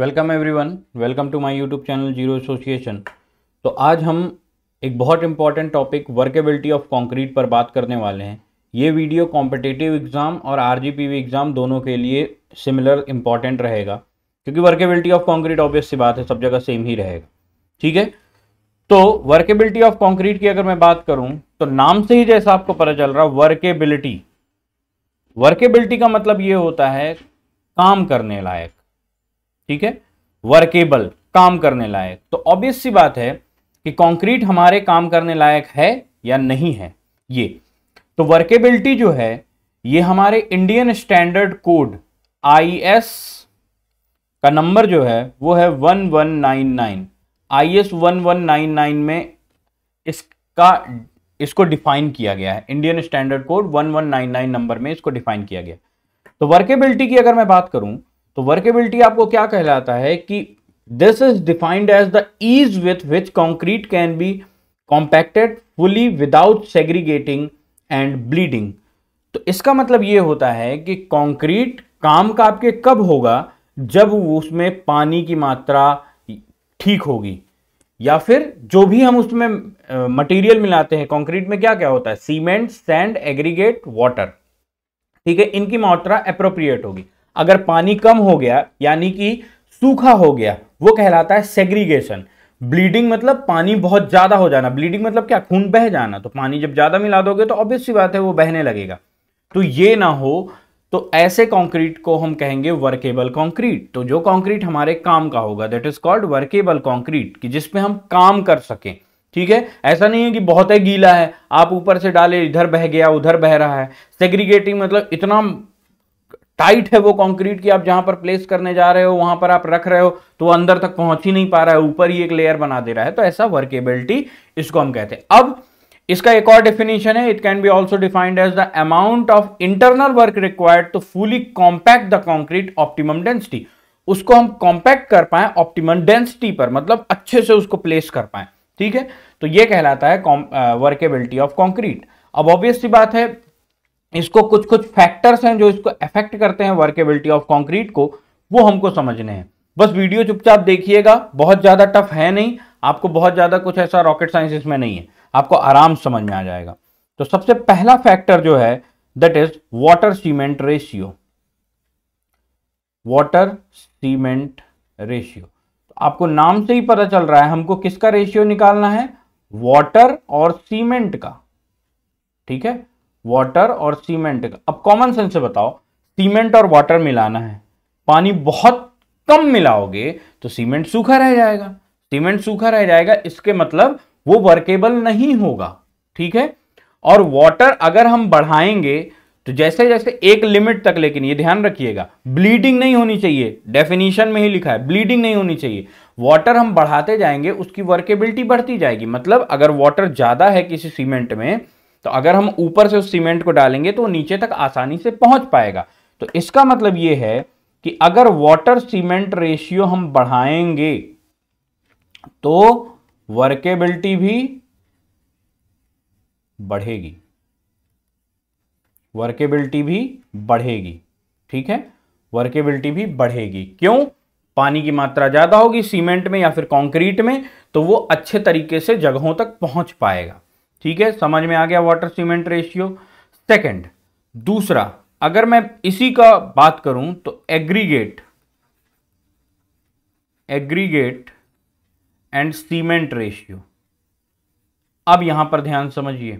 welcome everyone welcome to my YouTube channel zero association तो आज हम एक बहुत important topic workability of concrete पर बात करने वाले हैं ये वीडियो कॉम्पिटेटिव एग्ज़ाम और आर एग्ज़ाम दोनों के लिए सिमिलर इंपॉर्टेंट रहेगा क्योंकि वर्केबिलिटी ऑफ कॉन्क्रीट ऑब्वियस सी बात है सब जगह सेम ही रहेगा ठीक है तो वर्केबिलिटी ऑफ कॉन्क्रीट की अगर मैं बात करूँ तो नाम से ही जैसा आपको पता चल रहा वर्केबिलिटी वर्केबिलिटी का मतलब ये होता है काम करने लायक ठीक है वर्केबल काम करने लायक तो ऑब्वियस सी बात है कि कंक्रीट हमारे काम करने लायक है या नहीं है ये तो वर्केबिलिटी जो है ये हमारे इंडियन स्टैंडर्ड कोड आईएस का नंबर जो है वो है 1199 आईएस नाइन में इसका इसको डिफाइन किया गया है इंडियन स्टैंडर्ड कोड 1199 नंबर में इसको डिफाइन किया गया तो वर्केबिलिटी की अगर मैं बात करूं तो वर्केबिलिटी आपको क्या कहलाता है कि this is defined as the ease with which concrete can be compacted fully without segregating and bleeding तो इसका मतलब ये होता है कि कॉन्क्रीट काम का आपके कब होगा जब उसमें पानी की मात्रा ठीक होगी या फिर जो भी हम उसमें मटेरियल मिलाते हैं कंक्रीट में क्या क्या होता है सीमेंट सैंड एग्रीगेट वाटर ठीक है इनकी मात्रा अप्रोप्रिएट होगी अगर पानी कम हो गया यानी कि सूखा हो गया वो कहलाता है सेग्रीगेशन ब्लीडिंग मतलब पानी बहुत ज़्यादा हो जाना ब्लीडिंग मतलब क्या खून बह जाना तो पानी जब ज़्यादा मिला दोगे तो ऑब्वियस सी बात है वो बहने लगेगा तो ये ना हो तो ऐसे कंक्रीट को हम कहेंगे वर्केबल कंक्रीट तो जो कंक्रीट हमारे काम का होगा that is called workable concrete कि जिसपे हम काम कर सकें ठीक है ऐसा नहीं है कि बहुत ही गीला है आप ऊपर से डाले इधर बह गया उधर बह रहा है सेग्रीगेटिंग मतलब इतना टाइट है वो कंक्रीट की आप जहां पर प्लेस करने जा रहे हो वहां पर आप रख रहे हो तो वो अंदर तक पहुंच ही नहीं पा रहा है ऊपर ही एक लेयर बना दे रहा है तो ऐसा वर्केबिलिटी इसको हम कहते हैं अब इसका एक और डेफिनेशन है it can be also defined as the amount of internal work required to fully compact the concrete optimum density उसको हम कॉम्पैक्ट कर पाए ऑप्टिमम डेंसिटी पर मतलब अच्छे से उसको प्लेस कर पाए ठीक है तो ये कहलाता है वर्केबिलिटी ऑफ कॉन्क्रीट अब ऑब्वियस सी बात है इसको कुछ कुछ फैक्टर्स हैं जो इसको अफेक्ट करते हैं वर्केबिलिटी ऑफ कॉन्क्रीट को वो हमको समझने हैं बस वीडियो चुपचाप देखिएगा बहुत ज़्यादा टफ है नहीं आपको बहुत ज़्यादा कुछ ऐसा रॉकेट साइंस इसमें नहीं है आपको आराम समझ में आ जाएगा तो सबसे पहला फैक्टर जो है that is water cement ratio water cement ratio तो आपको नाम से ही पता चल रहा है हमको किसका रेशियो निकालना है वॉटर और सीमेंट का ठीक है वाटर और सीमेंट का अब कॉमन सेंस से बताओ सीमेंट और वाटर मिलाना है पानी बहुत कम मिलाओगे तो सीमेंट सूखा रह जाएगा सीमेंट सूखा रह जाएगा इसके मतलब वो वर्केबल नहीं होगा ठीक है और वाटर अगर हम बढ़ाएंगे तो जैसे जैसे एक लिमिट तक लेकिन ये ध्यान रखिएगा ब्लीडिंग नहीं होनी चाहिए डेफिनेशन में ही लिखा है ब्लीडिंग नहीं होनी चाहिए वाटर हम बढ़ाते जाएंगे उसकी वर्केबिलिटी बढ़ती जाएगी मतलब अगर वाटर ज़्यादा है किसी सीमेंट में तो अगर हम ऊपर से उस सीमेंट को डालेंगे तो नीचे तक आसानी से पहुंच पाएगा तो इसका मतलब यह है कि अगर वाटर सीमेंट रेशियो हम बढ़ाएंगे तो वर्केबिलिटी भी बढ़ेगी वर्केबिलिटी भी बढ़ेगी ठीक है वर्केबिलिटी भी बढ़ेगी क्यों पानी की मात्रा ज़्यादा होगी सीमेंट में या फिर कंक्रीट में तो वो अच्छे तरीके से जगहों तक पहुंच पाएगा ठीक है समझ में आ गया वाटर सीमेंट रेशियो सेकंड दूसरा अगर मैं इसी का बात करूं तो aggregate aggregate and cement ratio अब यहां पर ध्यान समझिए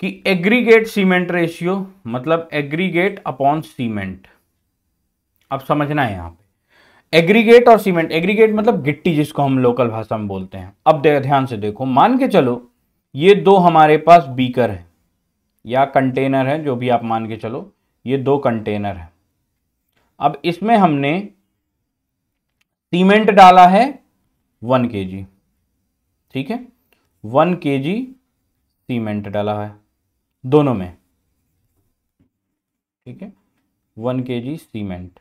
कि एग्रीगेट सीमेंट रेशियो मतलब एग्रीगेट अपॉन सीमेंट अब समझना है यहां एग्रीगेट और सीमेंट एग्रीगेट मतलब गिट्टी जिसको हम लोकल भाषा में बोलते हैं अब ध्यान से देखो मान के चलो ये दो हमारे पास बीकर है या कंटेनर है जो भी आप मान के चलो ये दो कंटेनर है अब इसमें हमने सीमेंट डाला है वन के जी ठीक है वन के जी सीमेंट डाला है दोनों में ठीक है वन के जी सीमेंट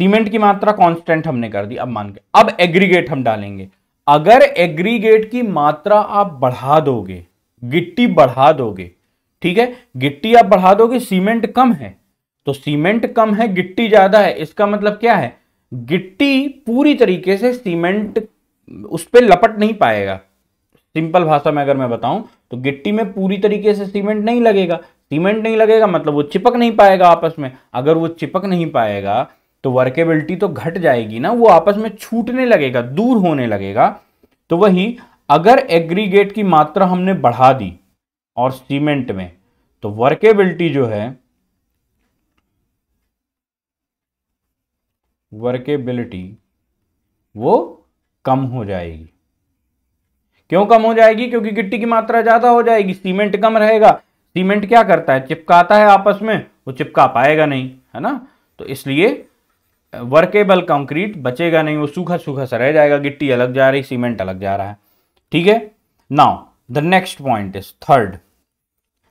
सीमेंट की मात्रा कांस्टेंट हमने कर दी अब मान के अब एग्रीगेट हम डालेंगे अगर एग्रीगेट की मात्रा आप बढ़ा दोगे गिट्टी बढ़ा दोगे ठीक है गिट्टी आप बढ़ा दोगे सीमेंट कम है तो सीमेंट कम है गिट्टी ज्यादा है इसका मतलब क्या है गिट्टी पूरी तरीके से सीमेंट उस पर लपट नहीं पाएगा सिंपल भाषा में अगर मैं बताऊं तो गिट्टी में पूरी तरीके से सीमेंट नहीं लगेगा सीमेंट नहीं लगेगा मतलब वो चिपक नहीं पाएगा आपस में अगर वो चिपक नहीं पाएगा तो वर्केबिलिटी तो घट जाएगी ना वो आपस में छूटने लगेगा दूर होने लगेगा तो वही अगर एग्रीगेट की मात्रा हमने बढ़ा दी और सीमेंट में तो वर्केबिलिटी जो है वर्केबिलिटी वो कम हो जाएगी क्यों कम हो जाएगी क्योंकि गिट्टी की मात्रा ज्यादा हो जाएगी सीमेंट कम रहेगा सीमेंट क्या करता है चिपकाता है आपस में वो चिपका पाएगा नहीं है ना तो इसलिए वर्केबल कंक्रीट बचेगा नहीं वो सूखा सूखा सा रह जाएगा गिट्टी अलग जा रही सीमेंट अलग जा रहा है ठीक है now the next point is third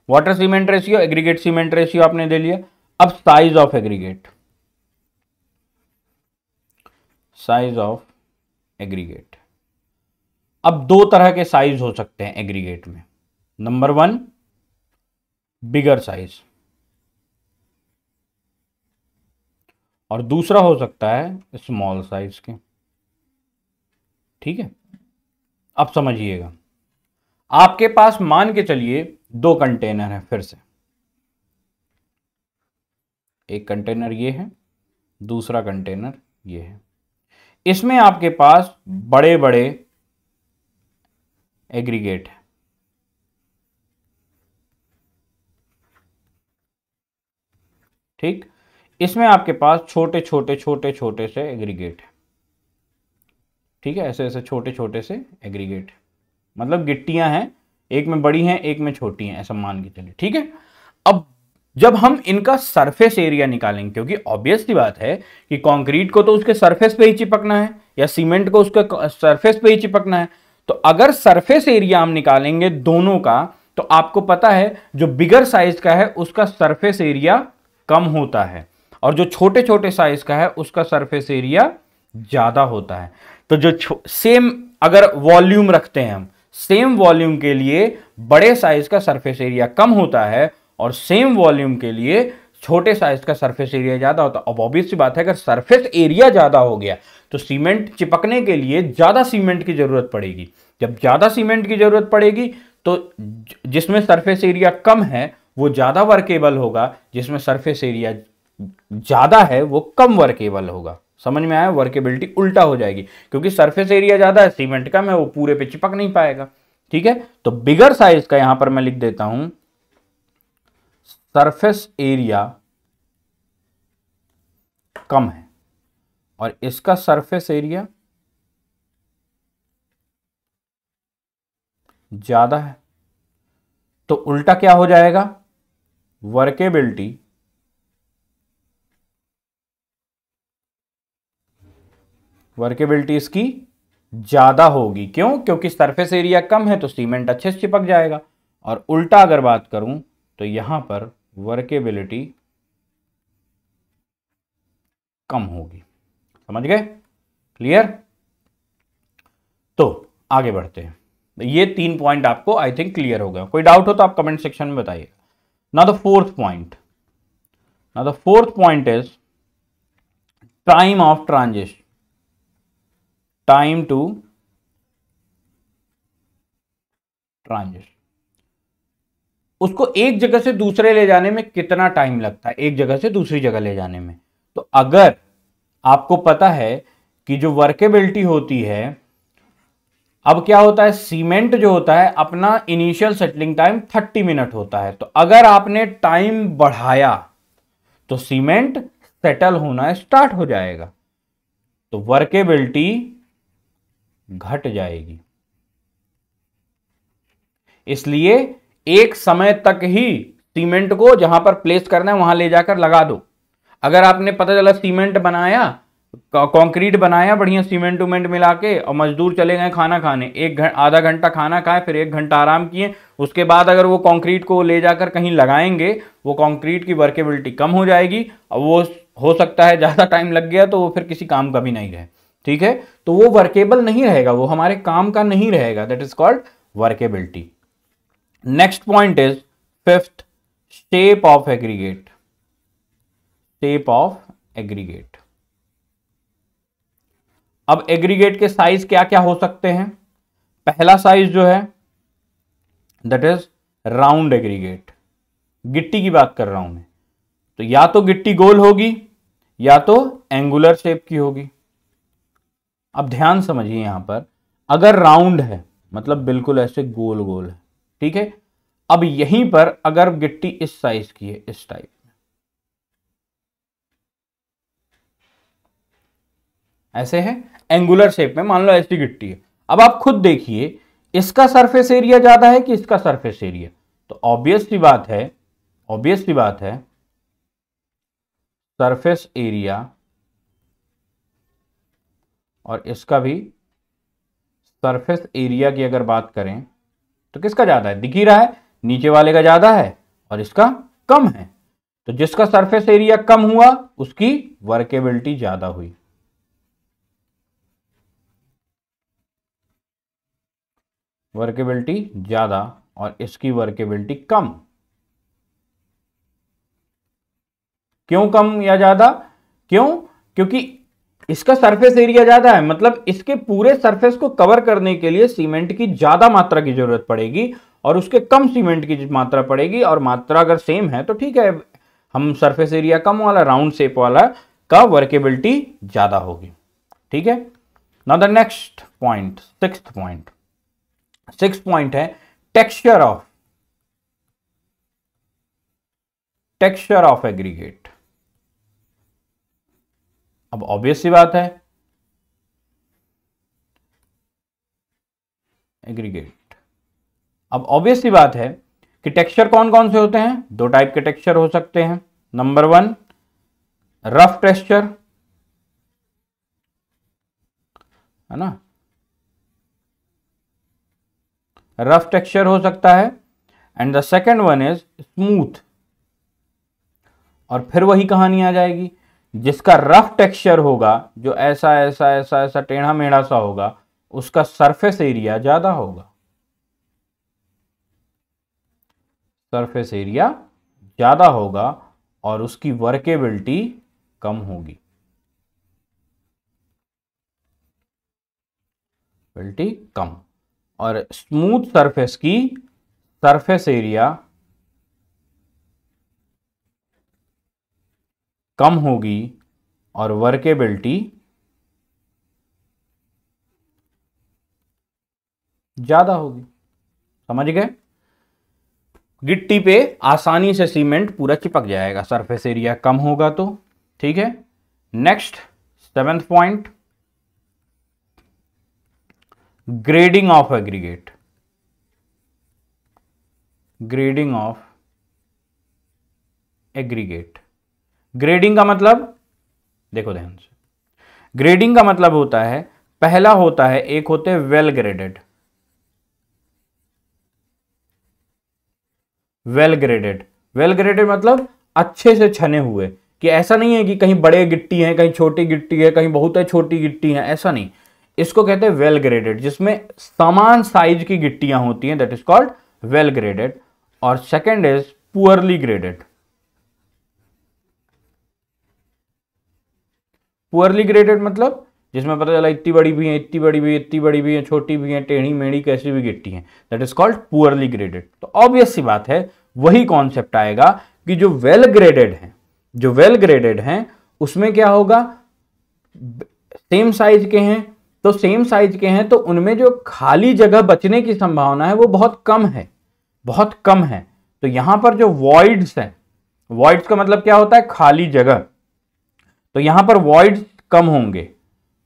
water cement ratio aggregate cement ratio आपने दे लिया अब size of aggregate size of aggregate अब दो तरह के साइज हो सकते हैं एग्रीगेट में नंबर वन बिगर साइज और दूसरा हो सकता है स्मॉल साइज के ठीक है अब समझिएगा आपके पास मान के चलिए दो कंटेनर हैं फिर से एक कंटेनर ये है दूसरा कंटेनर ये है इसमें आपके पास बड़े बड़े एग्रीगेट हैं ठीक इसमें आपके पास छोटे छोटे छोटे छोटे से एग्रीगेट है ठीक है ऐसे ऐसे छोटे छोटे से एग्रीगेट मतलब गिट्टियां हैं एक में बड़ी हैं एक में छोटी हैं ऐसा मान के चलिए ठीक है अब जब हम इनका सरफेस एरिया निकालेंगे क्योंकि ऑब्वियसली बात है कि कंक्रीट को तो उसके सरफेस पे ही चिपकना है या सीमेंट को उसके सरफेस पे ही चिपकना है तो अगर सरफेस एरिया हम निकालेंगे दोनों का तो आपको पता है जो बिगर साइज का है उसका सरफेस एरिया कम होता है और जो छोटे छोटे साइज का है उसका सरफेस एरिया ज़्यादा होता है तो जो सेम अगर वॉल्यूम रखते हैं हम सेम वॉल्यूम के लिए बड़े साइज का सरफेस एरिया कम होता है और सेम वॉल्यूम के लिए छोटे साइज का सरफेस एरिया ज़्यादा होता है अब ऑब्वियस सी बात है अगर सरफेस एरिया ज़्यादा हो गया तो सीमेंट चिपकने के लिए ज़्यादा सीमेंट की ज़रूरत पड़ेगी जब ज़्यादा सीमेंट की ज़रूरत पड़ेगी तो जिसमें सरफेस एरिया कम है वो ज़्यादा वर्केबल होगा जिसमें सरफेस एरिया ज़्यादा है वो कम वर्केबल होगा समझ में आया वर्केबिलिटी उल्टा हो जाएगी क्योंकि सरफेस एरिया ज़्यादा है सीमेंट का मैं वो पूरे पे चिपक नहीं पाएगा ठीक है तो बिगर साइज का यहां पर मैं लिख देता हूं सरफेस एरिया कम है और इसका सरफेस एरिया ज्यादा है तो उल्टा क्या हो जाएगा वर्केबिलिटी वर्केबिलिटी इसकी ज़्यादा होगी क्यों क्योंकि सरफेस एरिया कम है तो सीमेंट अच्छे से चिपक जाएगा और उल्टा अगर बात करूं तो यहां पर वर्केबिलिटी कम होगी समझ गए क्लियर तो आगे बढ़ते हैं ये तीन पॉइंट आपको आई थिंक क्लियर हो गया कोई डाउट हो तो आप कमेंट सेक्शन में बताइए ना द फोर्थ पॉइंट ना the fourth point is time of transition time to transit उसको एक जगह से दूसरे ले जाने में कितना टाइम लगता है एक जगह से दूसरी जगह ले जाने में तो अगर आपको पता है कि जो वर्केबिलिटी होती है अब क्या होता है सीमेंट जो होता है अपना इनिशियल सेटलिंग टाइम 30 मिनट होता है तो अगर आपने टाइम बढ़ाया तो सीमेंट सेटल होना स्टार्ट हो जाएगा तो वर्केबिलिटी घट जाएगी इसलिए एक समय तक ही सीमेंट को जहां पर प्लेस करना है वहां ले जाकर लगा दो अगर आपने पता चला सीमेंट बनाया कंक्रीट बनाया बढ़िया सीमेंट उमेंट मिला के और मजदूर चले गए खाना खाने एक घंटा आधा घंटा खाना खाए फिर एक घंटा आराम किए उसके बाद अगर वो कंक्रीट को ले जाकर कहीं लगाएंगे वो कंक्रीट की वर्केबिलिटी कम हो जाएगी और वो हो सकता है ज़्यादा टाइम लग गया तो वो फिर किसी काम का भी नहीं रहे ठीक है तो वो वर्केबल नहीं रहेगा वो हमारे काम का नहीं रहेगा that is called workability next point is fifth shape of aggregate shape of aggregate अब एग्रीगेट के साइज क्या क्या हो सकते हैं पहला साइज जो है दैट इज राउंड एग्रीगेट गिट्टी की बात कर रहा हूं मैं तो या तो गिट्टी गोल होगी या तो एंगुलर शेप की होगी अब ध्यान समझिए यहां पर अगर राउंड है मतलब बिल्कुल ऐसे गोल गोल है ठीक है अब यहीं पर अगर गिट्टी इस साइज की है इस टाइप में ऐसे है एंगुलर शेप में मान लो ऐसी गिट्टी है अब आप खुद देखिए इसका सरफेस एरिया ज्यादा है कि इसका सरफेस एरिया तो ऑब्वियस सी बात है ऑब्वियस सी बात है सरफेस एरिया और इसका भी सरफेस एरिया की अगर बात करें तो किसका ज़्यादा है दिख ही रहा है नीचे वाले का ज़्यादा है और इसका कम है तो जिसका सरफेस एरिया कम हुआ उसकी वर्केबिलिटी ज़्यादा हुई वर्केबिलिटी ज़्यादा और इसकी वर्केबिलिटी कम क्यों कम या ज़्यादा क्यों क्योंकि इसका सरफेस एरिया ज़्यादा है मतलब इसके पूरे सरफेस को कवर करने के लिए सीमेंट की ज़्यादा मात्रा की ज़रूरत पड़ेगी और उसके कम सीमेंट की मात्रा पड़ेगी और मात्रा अगर सेम है तो ठीक है हम सरफेस एरिया कम वाला राउंड शेप वाला का वर्केबिलिटी ज़्यादा होगी ठीक है now the next point six point six point है texture of texture of aggregate अब ऑब्वियस सी बात है एग्रीगेट अब ऑब्वियस सी बात है कि टेक्सचर कौन कौन से होते हैं दो टाइप के टेक्सचर हो सकते हैं नंबर वन रफ टेक्सचर है ना रफ टेक्सचर हो सकता है and the second one is smooth और फिर वही कहानी आ जाएगी जिसका रफ टेक्सचर होगा जो ऐसा ऐसा ऐसा ऐसा टेढ़ा मेढ़ा सा होगा उसका सरफेस एरिया ज्यादा होगा सरफेस एरिया ज्यादा होगा और उसकी वर्केबिलिटी कम होगी बिल्टी कम और स्मूथ सरफेस की सरफेस एरिया कम होगी और वर्केबिलिटी ज़्यादा होगी समझ गए गिट्टी पे आसानी से सीमेंट पूरा चिपक जाएगा सरफेस एरिया कम होगा तो ठीक है next seventh point grading of aggregate grading of aggregate grading का मतलब देखो ध्यान से ग्रेडिंग का मतलब होता है पहला होता है एक होते हैं well graded well graded well graded मतलब अच्छे से छने हुए कि ऐसा नहीं है कि कहीं बड़े गिट्टी हैं कहीं छोटी गिट्टी है कहीं बहुत है छोटी गिट्टी है ऐसा नहीं इसको कहते हैं वेल ग्रेडेड जिसमें समान साइज की गिट्टियां होती हैं that is called well graded और second is poorly graded poorly graded मतलब जिसमें पता चला इतनी बड़ी भी है इतनी बड़ी भी है इतनी बड़ी भी है छोटी भी है टेढ़ी मेढ़ी कैसी भी गिट्टी है that is called poorly graded तो ऑब्वियस सी बात है वही कॉन्सेप्ट आएगा कि जो वेल ग्रेडेड हैं जो वेल ग्रेडेड हैं उसमें क्या होगा सेम साइज के हैं तो सेम साइज के हैं तो उनमें जो खाली जगह बचने की संभावना है वो बहुत कम है बहुत कम है तो यहां पर जो वॉइड्स हैं वॉइड्स का मतलब क्या होता है खाली जगह तो यहां पर वॉइड कम होंगे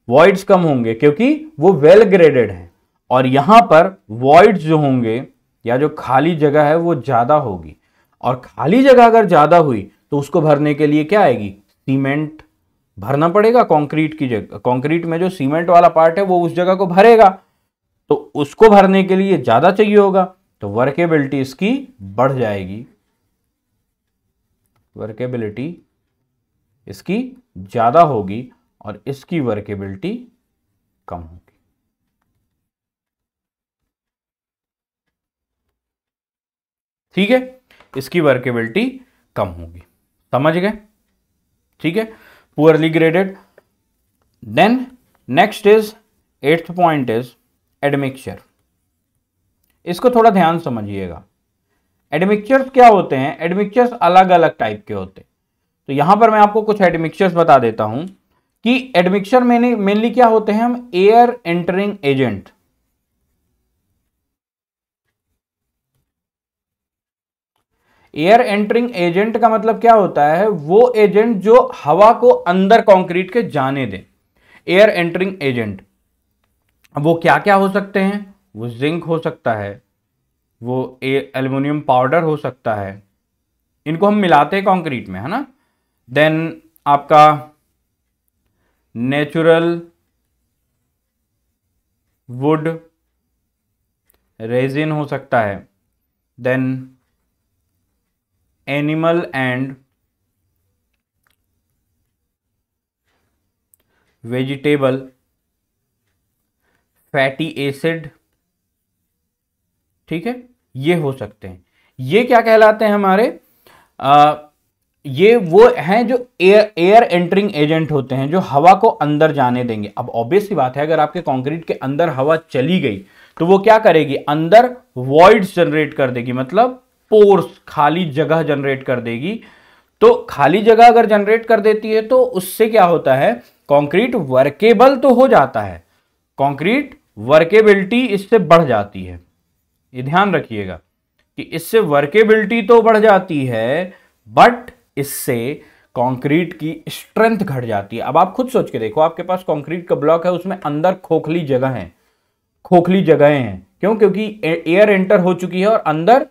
वॉइड्स कम होंगे क्योंकि वो वेल ग्रेडेड हैं और यहां पर वॉइड्स जो होंगे या जो खाली जगह है वो ज़्यादा होगी और खाली जगह अगर ज़्यादा हुई तो उसको भरने के लिए क्या आएगी सीमेंट भरना पड़ेगा कंक्रीट की जगह कंक्रीट में जो सीमेंट वाला पार्ट है वो उस जगह को भरेगा तो उसको भरने के लिए ज़्यादा चाहिए होगा तो वर्केबिलिटी इसकी बढ़ जाएगी वर्केबिलिटी इसकी ज़्यादा होगी और इसकी वर्केबिलिटी कम होगी ठीक है इसकी वर्केबिलिटी कम होगी समझ गए ठीक है poorly graded then next is eighth point is admixture इसको थोड़ा ध्यान समझिएगा एडमिक्चर्स क्या होते हैं एडमिक्चर्स अलग अलग टाइप के होते हैं तो यहां पर मैं आपको कुछ एडमिक्सचर्स बता देता हूं कि एडमिक्सर मैंने मेनली क्या होते हैं हम air entering agent air entering agent का मतलब क्या होता है वो एजेंट जो हवा को अंदर कंक्रीट के जाने दे एयर एंटरिंग एजेंट वो क्या क्या हो सकते हैं वो जिंक हो सकता है वो एल्यूमिनियम पाउडर हो सकता है इनको हम मिलाते हैं कंक्रीट में है ना देन आपका नेचुरल वुड रेजिन हो सकता है then animal and vegetable fatty acid ठीक है ये हो सकते हैं ये क्या कहलाते हैं हमारे आ, ये वो हैं जो एयर एयर एंटरिंग एजेंट होते हैं जो हवा को अंदर जाने देंगे अब ऑब्वियस सी बात है अगर आपके कंक्रीट के अंदर हवा चली गई तो वो क्या करेगी अंदर वॉइड जनरेट कर देगी मतलब पोर्स खाली जगह जनरेट कर देगी तो खाली जगह अगर जनरेट कर देती है तो उससे क्या होता है कॉन्क्रीट वर्केबल तो हो जाता है कॉन्क्रीट वर्केबिलिटी इससे बढ़ जाती है ये ध्यान रखिएगा कि इससे वर्केबिलिटी तो बढ़ जाती है बट इससे कंक्रीट की स्ट्रेंथ घट जाती है अब आप खुद सोच के देखो आपके पास कंक्रीट का ब्लॉक है उसमें अंदर खोखली जगह है खोखली जगह हैं क्यों क्योंकि एयर एंटर हो चुकी है और अंदर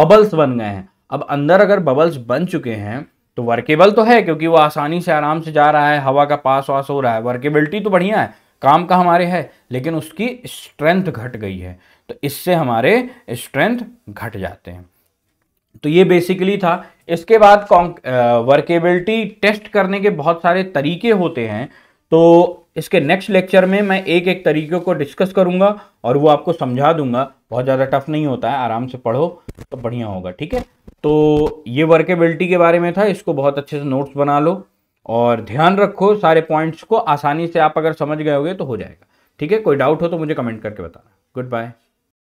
बबल्स बन गए हैं अब अंदर अगर बबल्स बन चुके हैं तो वर्केबल तो है क्योंकि वो आसानी से आराम से जा रहा है हवा का पास वास हो रहा है वर्केबिलिटी तो बढ़िया है काम का हमारे है लेकिन उसकी स्ट्रेंथ घट गई है तो इससे हमारे स्ट्रेंथ घट जाते हैं तो ये बेसिकली था इसके बाद वर्केबिलिटी टेस्ट करने के बहुत सारे तरीके होते हैं तो इसके नेक्स्ट लेक्चर में मैं एक एक तरीके को डिस्कस करूंगा और वो आपको समझा दूंगा बहुत ज़्यादा टफ नहीं होता है आराम से पढ़ो तो बढ़िया होगा ठीक है तो ये वर्केबिलिटी के बारे में था इसको बहुत अच्छे से नोट्स बना लो और ध्यान रखो सारे पॉइंट्स को आसानी से आप अगर समझ गए होगे तो हो जाएगा ठीक है कोई डाउट हो तो मुझे कमेंट करके बताना गुड बाय